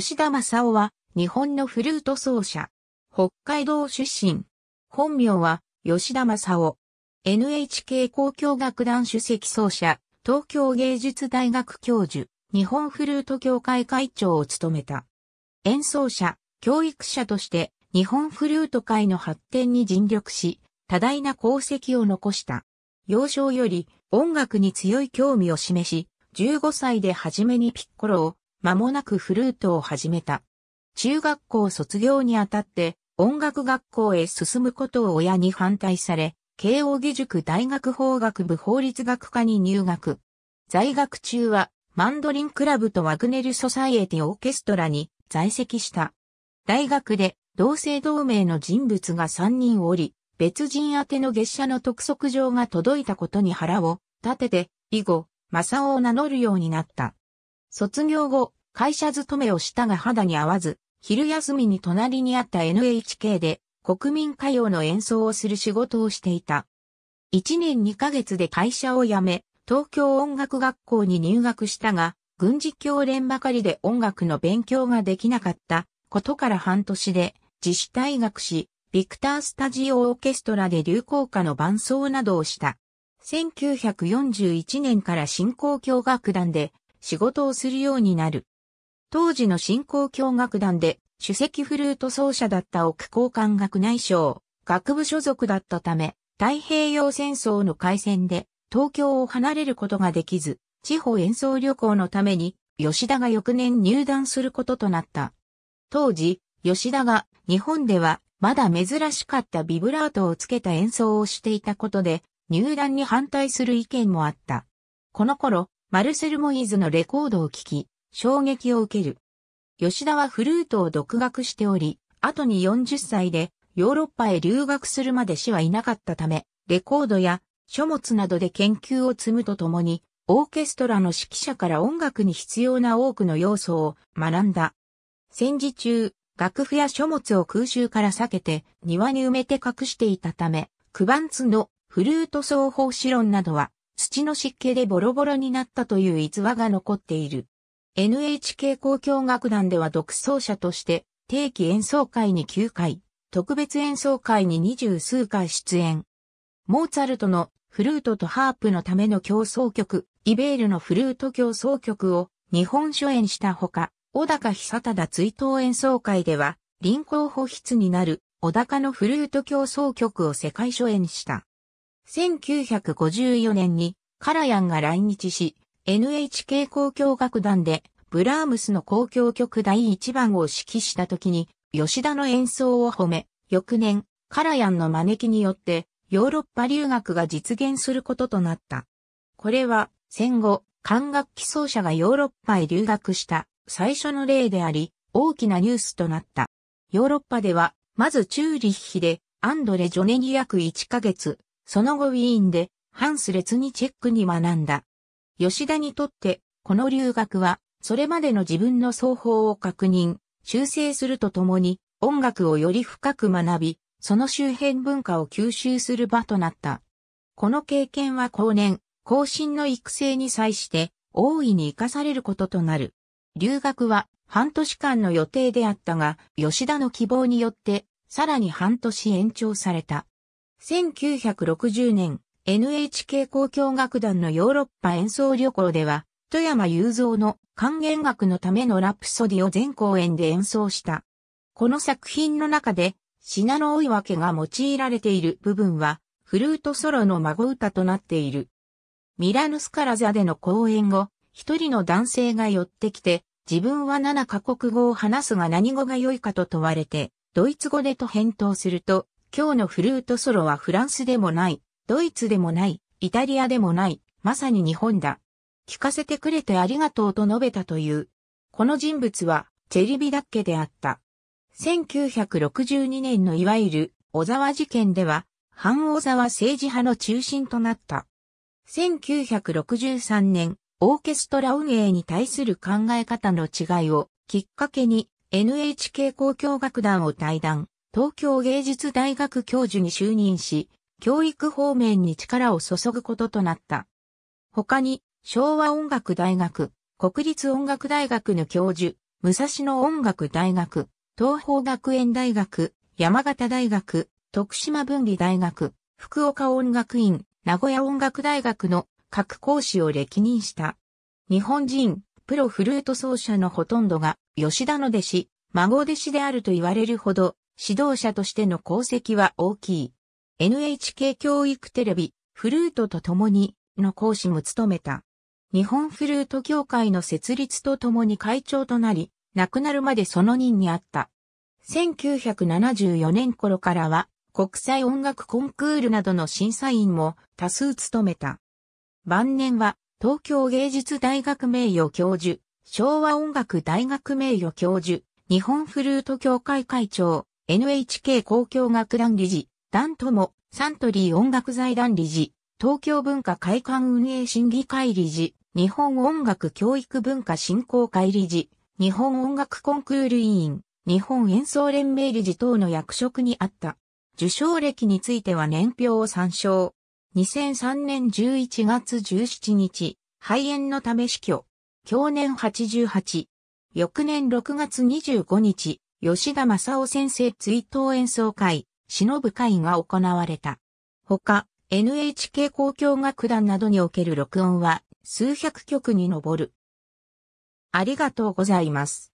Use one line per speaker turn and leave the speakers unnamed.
吉田正夫は、日本のフルート奏者。北海道出身。本名は、吉田正夫。NHK 交響楽団主席奏者、東京芸術大学教授、日本フルート協会会長を務めた。演奏者、教育者として、日本フルート界の発展に尽力し、多大な功績を残した。幼少より音楽に強い興味を示し、15歳で初めにピッコロを、間もなくフルートを始めた。中学校卒業にあたって音楽学校へ進むことを親に反対され、慶応義塾大学法学部法律学科に入学。在学中はマンドリンクラブとワグネルソサイエティオーケストラに在籍した。大学で同姓同名の人物が3人おり、別人宛ての月謝の督促状が届いたことに腹を立てて、以後、正雄を名乗るようになった。卒業後、会社勤めをしたが肌に合わず、昼休みに隣にあった NHK で国民歌謡の演奏をする仕事をしていた。1年2ヶ月で会社を辞め、東京音楽学校に入学したが、軍事教練ばかりで音楽の勉強ができなかったことから半年で自主退学し、ビクタースタジオオーケストラで流行歌の伴奏などをした。1941年から新興教楽団で仕事をするようになる。当時の新興教楽団で首席フルート奏者だった奥交換学内省、学部所属だったため、太平洋戦争の開戦で東京を離れることができず、地方演奏旅行のために吉田が翌年入団することとなった。当時、吉田が日本ではまだ珍しかったビブラートをつけた演奏をしていたことで入団に反対する意見もあった。この頃、マルセル・モイーズのレコードを聴き、衝撃を受ける。吉田はフルートを独学しており、後に40歳でヨーロッパへ留学するまで死はいなかったため、レコードや書物などで研究を積むとともに、オーケストラの指揮者から音楽に必要な多くの要素を学んだ。戦時中、楽譜や書物を空襲から避けて庭に埋めて隠していたため、クバンツのフルート奏法詩論などは土の湿気でボロボロになったという逸話が残っている。NHK 交響楽団では独奏者として定期演奏会に9回、特別演奏会に二十数回出演。モーツァルトのフルートとハープのための競争曲、イベールのフルート競争曲を日本初演したほか、小高久忠追悼演奏会では、臨候補筆になる小高のフルート競争曲を世界初演した。1954年にカラヤンが来日し、NHK 交響楽団でブラームスの交響曲第1番を指揮した時に、吉田の演奏を褒め、翌年、カラヤンの招きによって、ヨーロッパ留学が実現することとなった。これは、戦後、管楽器奏者がヨーロッパへ留学した最初の例であり、大きなニュースとなった。ヨーロッパでは、まずチューリッヒで、アンドレ・ジョネに約1ヶ月、その後ウィーンで、ハンス・レツチェックに学んだ。吉田にとって、この留学は、それまでの自分の奏法を確認、修正するとともに、音楽をより深く学び、その周辺文化を吸収する場となった。この経験は後年、後進の育成に際して、大いに活かされることとなる。留学は半年間の予定であったが、吉田の希望によって、さらに半年延長された。1960年、NHK 交響楽団のヨーロッパ演奏旅行では、富山雄三の還元楽のためのラプソディを全公演で演奏した。この作品の中で、品の追い分けが用いられている部分は、フルートソロの孫歌となっている。ミラヌスカラザでの公演後、一人の男性が寄ってきて、自分は7カ国語を話すが何語が良いかと問われて、ドイツ語でと返答すると、今日のフルートソロはフランスでもない、ドイツでもない、イタリアでもない、まさに日本だ。聞かせてくれてありがとうと述べたという。この人物は、チェリビダッケであった。1962年のいわゆる、小沢事件では、反小沢政治派の中心となった。1963年、オーケストラ運営に対する考え方の違いをきっかけに NHK 交響楽団を退団。東京芸術大学教授に就任し、教育方面に力を注ぐこととなった。他に、昭和音楽大学、国立音楽大学の教授、武蔵野音楽大学、東方学園大学、山形大学、徳島文理大学、福岡音楽院、名古屋音楽大学の各講師を歴任した。日本人、プロフルート奏者のほとんどが、吉田の弟子、孫弟子であると言われるほど、指導者としての功績は大きい。NHK 教育テレビ、フルートと共に、の講師も務めた。日本フルート協会の設立と共に会長となり、亡くなるまでその任にあった。1974年頃からは、国際音楽コンクールなどの審査員も多数務めた。晩年は、東京芸術大学名誉教授、昭和音楽大学名誉教授、日本フルート協会会長、NHK 公共楽団理事、団友、サントリー音楽財団理事、東京文化会館運営審議会理事、日本音楽教育文化振興会理事、日本音楽コンクール委員、日本演奏連盟理事等の役職にあった。受賞歴については年表を参照。2003年11月17日、肺炎のため死去。去年88。翌年6月25日、吉田正夫先生追悼演奏会、忍ぶ会が行われた。ほか、NHK 交響楽団などにおける録音は数百曲に上る。ありがとうございます。